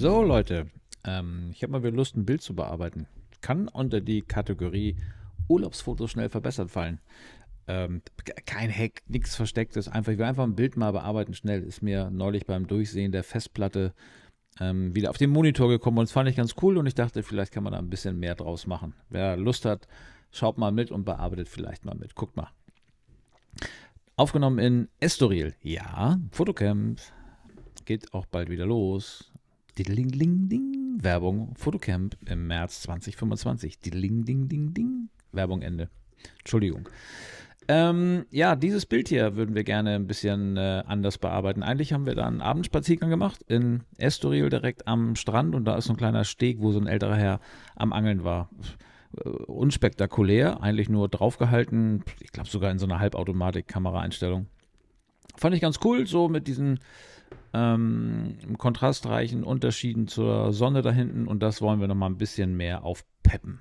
So, Leute, ähm, ich habe mal wieder Lust, ein Bild zu bearbeiten. Kann unter die Kategorie Urlaubsfotos schnell verbessert fallen. Ähm, kein Hack, nichts Verstecktes. Einfach, ich will einfach ein Bild mal bearbeiten schnell. Ist mir neulich beim Durchsehen der Festplatte ähm, wieder auf den Monitor gekommen und das fand ich ganz cool und ich dachte, vielleicht kann man da ein bisschen mehr draus machen. Wer Lust hat, schaut mal mit und bearbeitet vielleicht mal mit. Guckt mal. Aufgenommen in Estoril. Ja, Fotocamp. Geht auch bald wieder los. Diddling, ding, ding. Werbung, Fotocamp im März 2025. Diddling, ding, ding, ding. Werbung Ende. Entschuldigung. Ähm, ja, dieses Bild hier würden wir gerne ein bisschen äh, anders bearbeiten. Eigentlich haben wir da einen Abendspaziergang gemacht in Estoril direkt am Strand und da ist so ein kleiner Steg, wo so ein älterer Herr am Angeln war. Äh, unspektakulär, eigentlich nur draufgehalten, ich glaube sogar in so einer Halbautomatik-Kameraeinstellung. Fand ich ganz cool, so mit diesen ähm, kontrastreichen Unterschieden zur Sonne da hinten und das wollen wir nochmal ein bisschen mehr aufpeppen.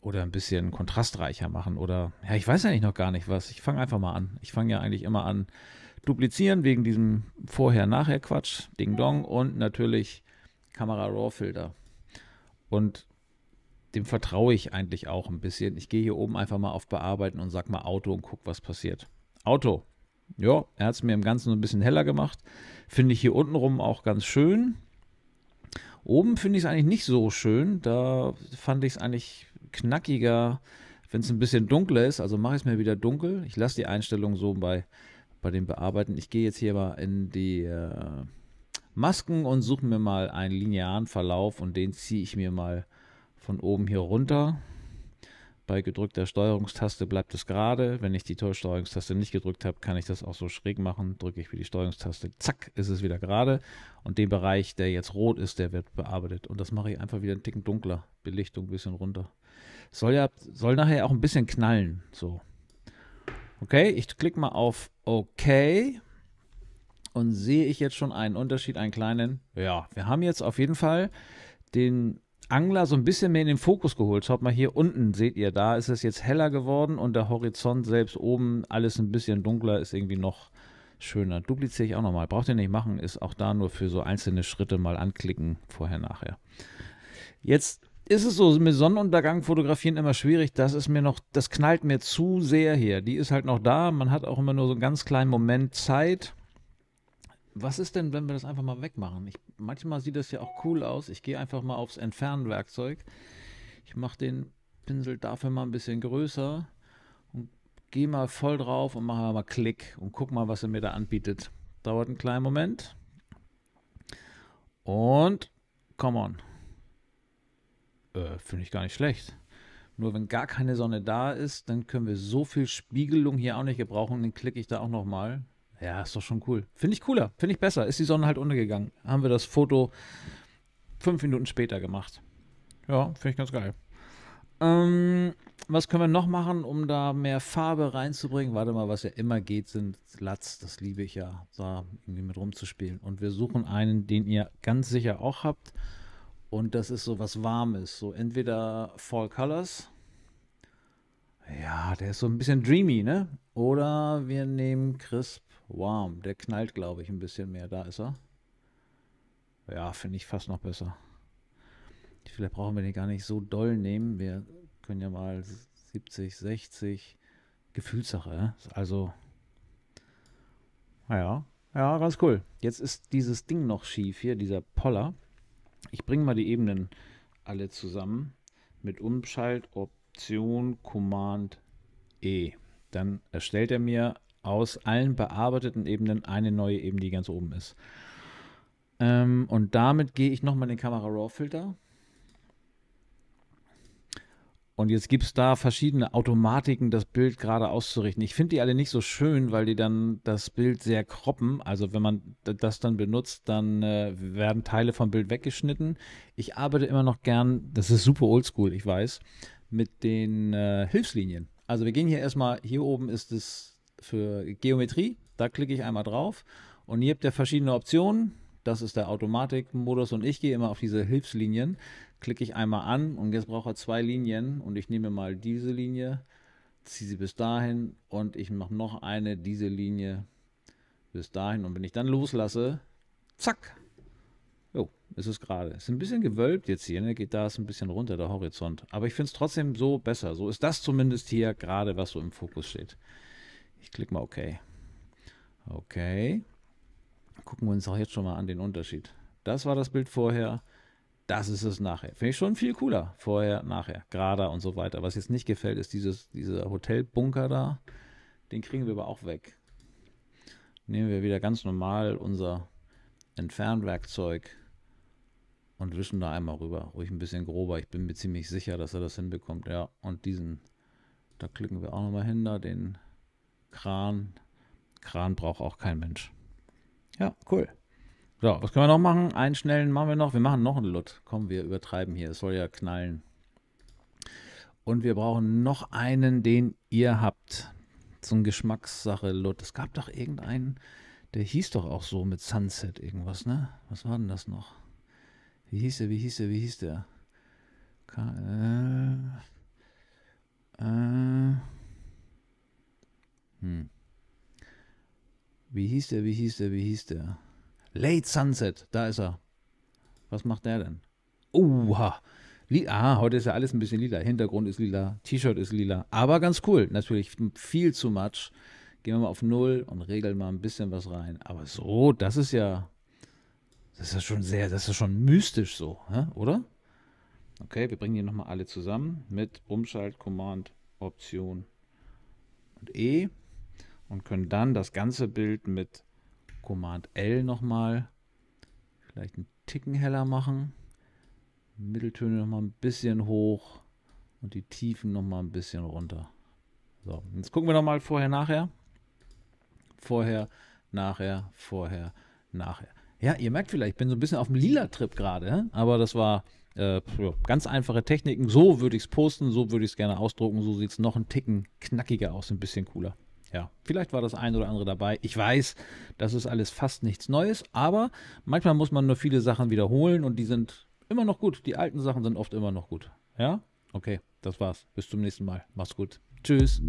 Oder ein bisschen kontrastreicher machen oder ja, ich weiß eigentlich noch gar nicht was. Ich fange einfach mal an. Ich fange ja eigentlich immer an duplizieren wegen diesem Vorher-Nachher-Quatsch, Ding-Dong und natürlich Kamera-Raw-Filter. Und dem vertraue ich eigentlich auch ein bisschen. Ich gehe hier oben einfach mal auf Bearbeiten und sag mal Auto und guck, was passiert. Auto ja, er hat es mir im Ganzen ein bisschen heller gemacht. Finde ich hier untenrum auch ganz schön. Oben finde ich es eigentlich nicht so schön. Da fand ich es eigentlich knackiger, wenn es ein bisschen dunkler ist. Also mache ich es mir wieder dunkel. Ich lasse die Einstellung so bei, bei dem Bearbeiten. Ich gehe jetzt hier mal in die äh, Masken und suche mir mal einen linearen Verlauf und den ziehe ich mir mal von oben hier runter. Bei gedrückter Steuerungstaste bleibt es gerade. Wenn ich die Steuerungstaste nicht gedrückt habe, kann ich das auch so schräg machen. Drücke ich wie die Steuerungstaste, zack, ist es wieder gerade. Und den Bereich, der jetzt rot ist, der wird bearbeitet. Und das mache ich einfach wieder einen Ticken dunkler. Belichtung ein bisschen runter. Soll ja, soll nachher auch ein bisschen knallen. So. Okay, ich klicke mal auf OK. Und sehe ich jetzt schon einen Unterschied, einen kleinen? Ja, wir haben jetzt auf jeden Fall den Angler so ein bisschen mehr in den Fokus geholt. Schaut mal hier unten, seht ihr, da ist es jetzt heller geworden und der Horizont selbst oben, alles ein bisschen dunkler, ist irgendwie noch schöner. Dupliziere ich auch nochmal. Braucht ihr nicht machen, ist auch da nur für so einzelne Schritte mal anklicken, vorher, nachher. Jetzt ist es so, mit Sonnenuntergang fotografieren immer schwierig. Das ist mir noch, das knallt mir zu sehr hier. Die ist halt noch da. Man hat auch immer nur so einen ganz kleinen Moment Zeit. Was ist denn, wenn wir das einfach mal wegmachen? Ich, manchmal sieht das ja auch cool aus. Ich gehe einfach mal aufs Entfernen-Werkzeug. Ich mache den Pinsel dafür mal ein bisschen größer und gehe mal voll drauf und mache mal Klick und guck mal, was er mir da anbietet. Dauert einen kleinen Moment. Und come on. Äh, Finde ich gar nicht schlecht. Nur wenn gar keine Sonne da ist, dann können wir so viel Spiegelung hier auch nicht gebrauchen. Den klicke ich da auch nochmal. Ja, ist doch schon cool. Finde ich cooler, finde ich besser. Ist die Sonne halt untergegangen. Haben wir das Foto fünf Minuten später gemacht. Ja, finde ich ganz geil. Ähm, was können wir noch machen, um da mehr Farbe reinzubringen? Warte mal, was ja immer geht, sind Latz. Das liebe ich ja, da irgendwie mit rumzuspielen. Und wir suchen einen, den ihr ganz sicher auch habt. Und das ist so was Warmes. So entweder Fall Colors. Ja, der ist so ein bisschen dreamy, ne? Oder wir nehmen Crisp Warm, der knallt, glaube ich, ein bisschen mehr. Da ist er. Ja, finde ich fast noch besser. Vielleicht brauchen wir den gar nicht so doll nehmen. Wir können ja mal 70, 60. Gefühlssache. Also, naja, ja, ganz cool. Jetzt ist dieses Ding noch schief hier, dieser Poller. Ich bringe mal die Ebenen alle zusammen mit Umschalt Option Command E. Dann erstellt er mir aus allen bearbeiteten Ebenen eine neue Ebene, die ganz oben ist. Ähm, und damit gehe ich nochmal in den Kamera Raw Filter. Und jetzt gibt es da verschiedene Automatiken, das Bild gerade auszurichten. Ich finde die alle nicht so schön, weil die dann das Bild sehr kroppen. Also wenn man das dann benutzt, dann äh, werden Teile vom Bild weggeschnitten. Ich arbeite immer noch gern, das ist super oldschool, ich weiß, mit den äh, Hilfslinien. Also wir gehen hier erstmal, hier oben ist das für Geometrie. Da klicke ich einmal drauf und hier habt ihr verschiedene Optionen. Das ist der Automatikmodus und ich gehe immer auf diese Hilfslinien. Klicke ich einmal an und jetzt braucht er zwei Linien und ich nehme mal diese Linie, ziehe sie bis dahin und ich mache noch eine, diese Linie bis dahin und wenn ich dann loslasse, zack, jo, ist es gerade. Ist ein bisschen gewölbt jetzt hier, ne? geht da ist ein bisschen runter der Horizont. Aber ich finde es trotzdem so besser. So ist das zumindest hier gerade, was so im Fokus steht. Ich klicke mal OK. Okay. Gucken wir uns auch jetzt schon mal an den Unterschied. Das war das Bild vorher. Das ist es nachher. Finde ich schon viel cooler. Vorher, nachher, gerader und so weiter. Was jetzt nicht gefällt, ist dieses, dieser Hotelbunker da. Den kriegen wir aber auch weg. Nehmen wir wieder ganz normal unser Entfernwerkzeug und wischen da einmal rüber. Ruhig ein bisschen grober. Ich bin mir ziemlich sicher, dass er das hinbekommt. Ja, und diesen, da klicken wir auch nochmal hin, da den Kran. Kran braucht auch kein Mensch. Ja, cool. So, was können wir noch machen? Einen schnellen machen wir noch. Wir machen noch einen Lot. Komm, wir übertreiben hier. Es soll ja knallen. Und wir brauchen noch einen, den ihr habt. Zum Geschmackssache, Lot. Es gab doch irgendeinen, der hieß doch auch so mit Sunset irgendwas, ne? Was war denn das noch? Wie hieß der, wie hieß der, wie hieß der? K äh, äh, hm. Wie hieß der, wie hieß der, wie hieß der? Late Sunset, da ist er. Was macht der denn? Oha. ah, heute ist ja alles ein bisschen lila. Hintergrund ist lila, T-Shirt ist lila. Aber ganz cool. Natürlich viel zu much. Gehen wir mal auf Null und regeln mal ein bisschen was rein. Aber so, das ist ja. Das ist ja schon sehr, das ist schon mystisch so, oder? Okay, wir bringen hier nochmal alle zusammen mit Umschalt, Command, Option und E und können dann das ganze Bild mit Command L nochmal vielleicht einen Ticken heller machen. Mitteltöne nochmal ein bisschen hoch und die Tiefen nochmal ein bisschen runter. So, jetzt gucken wir nochmal vorher, nachher. Vorher, nachher, vorher, nachher. Ja, ihr merkt vielleicht, ich bin so ein bisschen auf dem Lila-Trip gerade, aber das war äh, ganz einfache Techniken. So würde ich es posten, so würde ich es gerne ausdrucken, so sieht es noch ein Ticken knackiger aus, ein bisschen cooler ja, vielleicht war das ein oder andere dabei. Ich weiß, das ist alles fast nichts Neues, aber manchmal muss man nur viele Sachen wiederholen und die sind immer noch gut. Die alten Sachen sind oft immer noch gut. Ja? Okay, das war's. Bis zum nächsten Mal. Mach's gut. Tschüss.